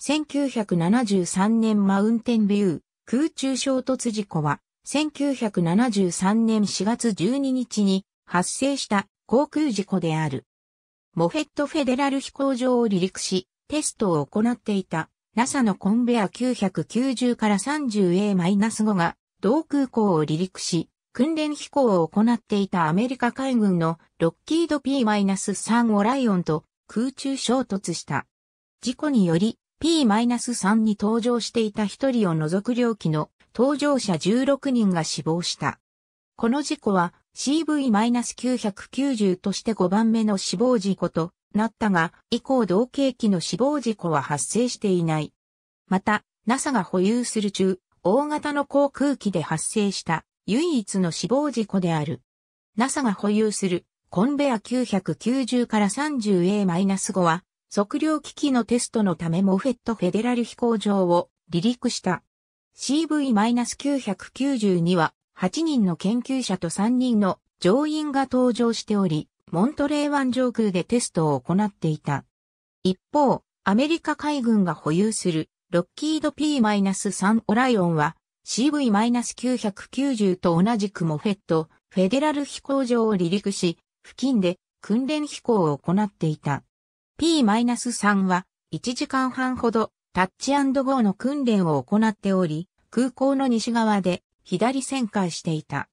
1973年マウンテンビュー空中衝突事故は、1973年4月12日に発生した航空事故である。モフェットフェデラル飛行場を離陸し、テストを行っていた NASA のコンベア990から 30A-5 が同空港を離陸し、訓練飛行を行っていたアメリカ海軍のロッキード P-3 オライオンと空中衝突した。事故により P-3 に登場していた1人を除く両機の搭乗者16人が死亡した。この事故は CV-990 として5番目の死亡事故となったが、以降同型機の死亡事故は発生していない。また、NASA が保有する中、大型の航空機で発生した唯一の死亡事故である。NASA が保有するコンベア990から 30A-5 は測量機器のテストのためモフェットフェデラル飛行場を離陸した。CV-992 は8人の研究者と3人の乗員が搭乗しており、モントレー湾上空でテストを行っていた。一方、アメリカ海軍が保有するロッキード P-3 オライオンは CV-990 と同じくモフェット、フェデラル飛行場を離陸し、付近で訓練飛行を行っていた。P-3 は1時間半ほどタッチゴーの訓練を行っており、空港の西側で左旋回していた。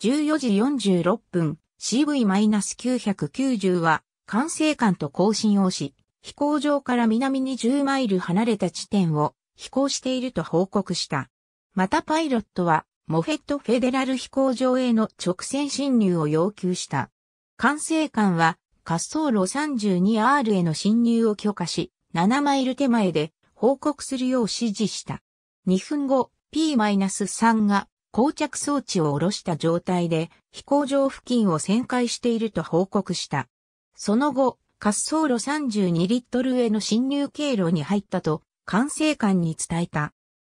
14時46分 CV-990 は管制官と交信をし、飛行場から南に10マイル離れた地点を飛行していると報告した。またパイロットはモフェットフェデラル飛行場への直線侵入を要求した。管制官は滑走路 32R への侵入を許可し、7マイル手前で報告するよう指示した。2分後、P-3 が膠着装置を下ろした状態で飛行場付近を旋回していると報告した。その後、滑走路32リットルへの侵入経路に入ったと、管制官に伝えた。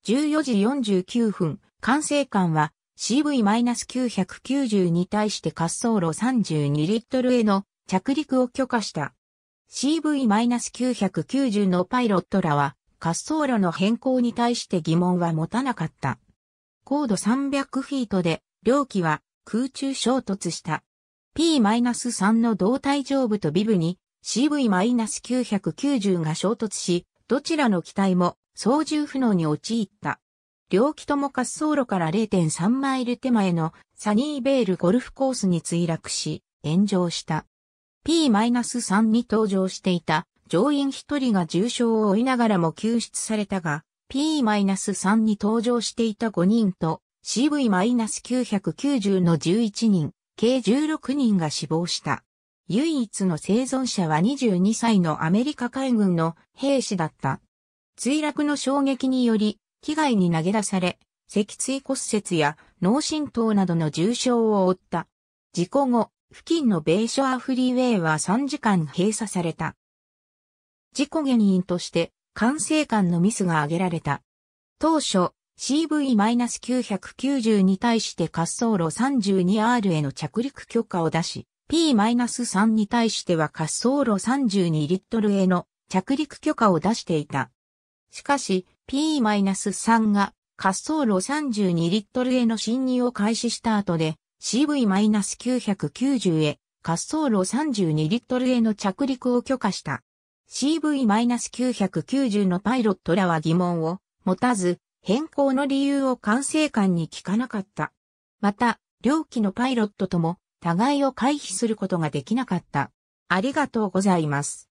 14時49分、管制官は CV-992 対して滑走路32リットルへの着陸を許可した。CV-990 のパイロットらは滑走路の変更に対して疑問は持たなかった。高度300フィートで両機は空中衝突した。P-3 の胴体上部とビブに CV-990 が衝突し、どちらの機体も操縦不能に陥った。両機とも滑走路から0.3マイル手前のサニーベールゴルフコースに墜落し、炎上した。P-3 に登場していた乗員1人が重傷を負いながらも救出されたが、P-3 に登場していた5人と CV-990 の11人、計16人が死亡した。唯一の生存者は22歳のアメリカ海軍の兵士だった。墜落の衝撃により、機外に投げ出され、脊椎骨折や脳震盪などの重傷を負った。事故後、付近のベイショアフリーウェイは3時間閉鎖された。事故原因として、管制官のミスが挙げられた。当初、CV-990 に対して滑走路 32R への着陸許可を出し、P-3 に対しては滑走路32リットルへの着陸許可を出していた。しかし、P-3 が滑走路32リットルへの侵入を開始した後で、CV-990 へ滑走路32リットルへの着陸を許可した。CV-990 のパイロットらは疑問を持たず、変更の理由を管制官に聞かなかった。また、両機のパイロットとも互いを回避することができなかった。ありがとうございます。